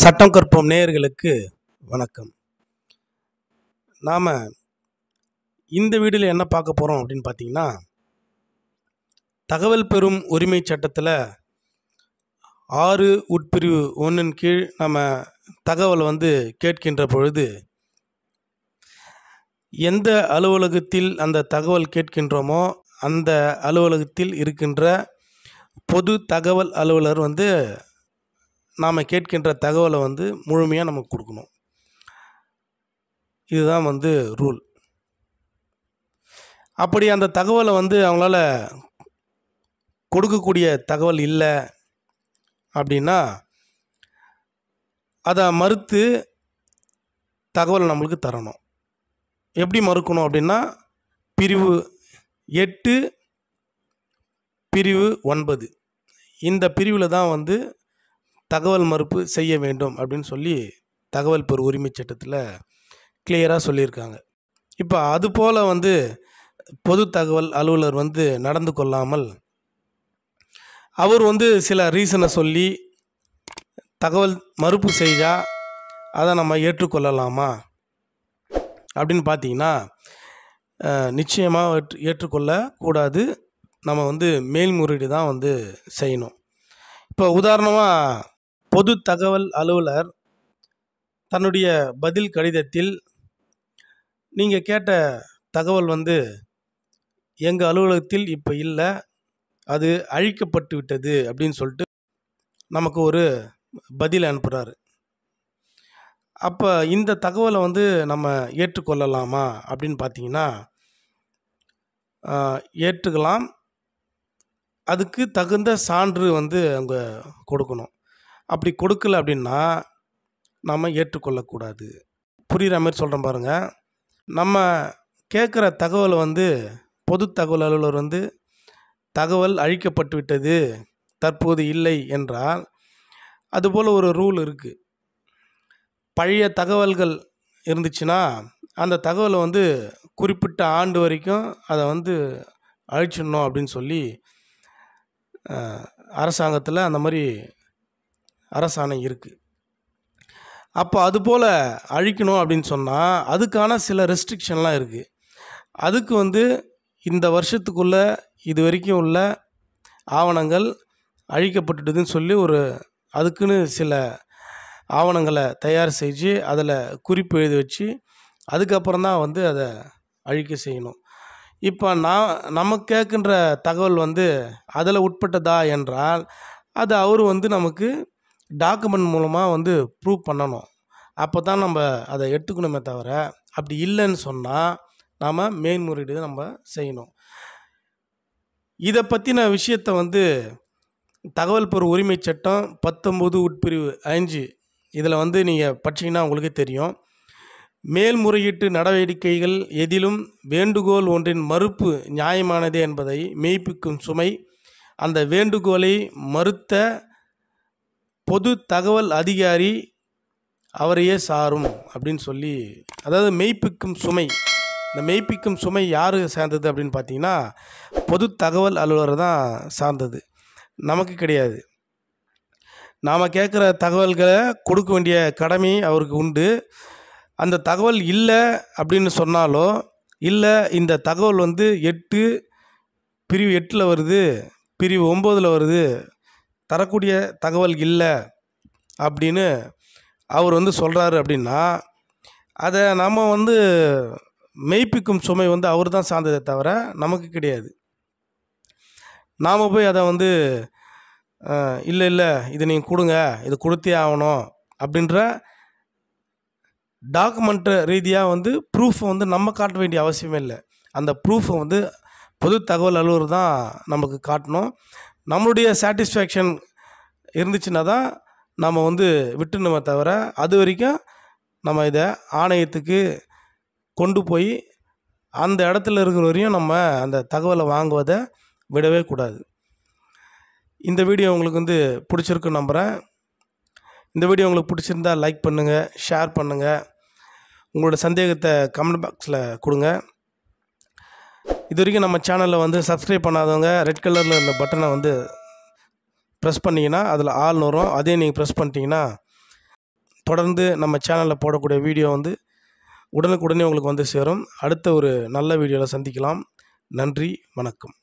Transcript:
சட்டம் கற்போம் நேயர்களுக்கு வணக்கம் நாம் இந்த வீடியோவில் என்ன பார்க்க போகிறோம் அப்படின்னு பார்த்தீங்கன்னா தகவல் பெறும் உரிமை சட்டத்தில் ஆறு உட்பிரிவு ஒன்றின் கீழ் நம்ம தகவல் வந்து கேட்கின்ற பொழுது எந்த அலுவலகத்தில் அந்த தகவல் கேட்கின்றோமோ அந்த அலுவலகத்தில் இருக்கின்ற பொது தகவல் அலுவலர் வந்து நாம் கேட்கின்ற தகவலை வந்து முழுமையாக நமக்கு கொடுக்கணும் இதுதான் வந்து ரூல் அப்படி அந்த தகவலை வந்து அவங்களால கொடுக்கக்கூடிய தகவல் இல்லை அப்படின்னா அதை மறுத்து தகவலை நம்மளுக்கு தரணும் எப்படி மறுக்கணும் அப்படின்னா பிரிவு எட்டு பிரிவு ஒன்பது இந்த பிரிவில் தான் வந்து தகவல் மறுப்பு செய்ய வேண்டும் அப்படின்னு சொல்லி தகவல் பெறு உரிமை சட்டத்தில் கிளியராக சொல்லியிருக்காங்க இப்போ அதுபோல் வந்து பொது தகவல் அலுவலர் வந்து நடந்து கொள்ளாமல் அவர் வந்து சில ரீசனை சொல்லி தகவல் மறுப்பு செய்தால் அதை நம்ம ஏற்றுக்கொள்ளலாமா அப்படின்னு பார்த்தீங்கன்னா நிச்சயமாக ஏற்றுக்கொள்ளக்கூடாது நம்ம வந்து மேல்முறையீடு தான் வந்து செய்யணும் இப்போ உதாரணமாக பொது தகவல் அலுவலர் தன்னுடைய பதில் கடிதத்தில் நீங்கள் கேட்ட தகவல் வந்து எங்கள் அலுவலகத்தில் இப்போ இல்லை அது அழிக்கப்பட்டு விட்டது அப்படின்னு சொல்லிட்டு நமக்கு ஒரு பதில் அனுப்புகிறாரு அப்போ இந்த தகவலை வந்து நம்ம ஏற்றுக்கொள்ளலாமா அப்படின்னு பார்த்தீங்கன்னா ஏற்றுக்கலாம் அதுக்கு தகுந்த சான்று வந்து அவங்க கொடுக்கணும் அப்படி கொடுக்கல அப்படின்னா நம்ம ஏற்றுக்கொள்ளக்கூடாது புரிகிற மாதிரி சொல்கிறேன் பாருங்கள் நம்ம கேட்குற தகவலை வந்து பொது தகவல் அலுவலர் வந்து தகவல் அழிக்கப்பட்டு விட்டது தற்போது இல்லை என்றால் அதுபோல் ஒரு ரூல் இருக்குது பழைய தகவல்கள் இருந்துச்சுன்னா அந்த தகவலை வந்து குறிப்பிட்ட ஆண்டு வரைக்கும் அதை வந்து அழிச்சிடணும் அப்படின்னு சொல்லி அரசாங்கத்தில் அந்த மாதிரி அரசாணை இருக்குது அப்போ அதுபோல் அழிக்கணும் அப்படின்னு சொன்னால் அதுக்கான சில ரெஸ்ட்ரிக்ஷன்லாம் இருக்குது அதுக்கு வந்து இந்த வருஷத்துக்குள்ளே இது வரைக்கும் உள்ள ஆவணங்கள் அழிக்கப்பட்டுட்டுதுன்னு சொல்லி ஒரு அதுக்குன்னு சில ஆவணங்களை தயார் செஞ்சு அதில் குறிப்பு எழுதி வச்சு அதுக்கப்புறம் தான் வந்து அதை அழிக்க செய்யணும் இப்போ நான் நம்ம கேட்குன்ற தகவல் வந்து அதில் உட்பட்டதா என்றால் அது அவர் வந்து நமக்கு டாக்குமெண்ட் மூலமாக வந்து ப்ரூவ் பண்ணணும் அப்போ தான் நம்ம அதை எடுத்துக்கணுமே தவிர அப்படி இல்லைன்னு சொன்னால் நாம் மேன்முறையீடு நம்ம செய்யணும் இதை பற்றின விஷயத்தை வந்து தகவல் பொருள் உரிமை சட்டம் பத்தொம்பது உட்பிரிவு அஞ்சு இதில் வந்து நீங்கள் படிச்சிங்கன்னா உங்களுக்கே தெரியும் மேல்முறையீட்டு நடவடிக்கைகள் எதிலும் வேண்டுகோள் ஒன்றின் மறுப்பு நியாயமானதே என்பதை மெய்ப்பிக்கும் சுமை அந்த வேண்டுகோளை மறுத்த பொது தகவல் அதிகாரி அவரையே சாரும் அப்படின்னு சொல்லி அதாவது மெய்ப்பிக்கும் சுமை இந்த மெய்ப்பிக்கும் சுமை யார் சார்ந்தது அப்படின்னு பார்த்தீங்கன்னா பொது தகவல் அலுவலர் தான் சார்ந்தது நமக்கு கிடையாது நாம் கேட்குற தகவல்களை கொடுக்க வேண்டிய கடமை அவருக்கு உண்டு அந்த தகவல் இல்லை அப்படின்னு சொன்னாலோ இல்லை இந்த தகவல் வந்து எட்டு பிரிவு எட்டில் வருது பிரிவு ஒம்போதில் வருது தரக்கூடிய தகவல் இல்லை அப்படின்னு அவர் வந்து சொல்கிறாரு அப்படின்னா அதை நம்ம வந்து மெய்ப்பிக்கும் சுமை வந்து அவர் தான் சார்ந்ததை தவிர நமக்கு கிடையாது நாம் போய் அதை வந்து இல்லை இல்லை இது நீங்கள் கொடுங்க இது கொடுத்தே ஆகணும் அப்படின்ற டாக்குமெண்ட் ரீதியாக வந்து ப்ரூஃபை வந்து நம்ம காட்ட வேண்டிய அவசியமே இல்லை அந்த ப்ரூஃபை வந்து பொது தகவல் அலுவலர் தான் நமக்கு காட்டணும் நம்மளுடைய சாட்டிஸ்ஃபேக்ஷன் இருந்துச்சுன்னா தான் நம்ம வந்து விட்டுணுமே தவிர அது வரைக்கும் நம்ம இதை ஆணையத்துக்கு கொண்டு போய் அந்த இடத்துல இருக்கிற வரையும் நம்ம அந்த தகவலை வாங்குவதை விடவே கூடாது இந்த வீடியோ உங்களுக்கு வந்து பிடிச்சிருக்குன்னு நம்புகிறேன் இந்த வீடியோ உங்களுக்கு பிடிச்சிருந்தால் லைக் பண்ணுங்கள் ஷேர் பண்ணுங்கள் உங்களோட சந்தேகத்தை கமெண்ட் பாக்ஸில் கொடுங்க இது வரைக்கும் நம்ம சேனலில் வந்து சப்ஸ்கிரைப் பண்ணாதவங்க ரெட் கலரில் உள்ள பட்டனை வந்து ப்ரெஸ் பண்ணிங்கன்னா அதில் ஆள் வரும் அதையும் நீங்கள் ப்ரெஸ் பண்ணிட்டீங்கன்னா தொடர்ந்து நம்ம சேனலில் போடக்கூடிய வீடியோ வந்து உடனுக்குடனே உங்களுக்கு வந்து சேரும் அடுத்த ஒரு நல்ல வீடியோவில் சந்திக்கலாம் நன்றி வணக்கம்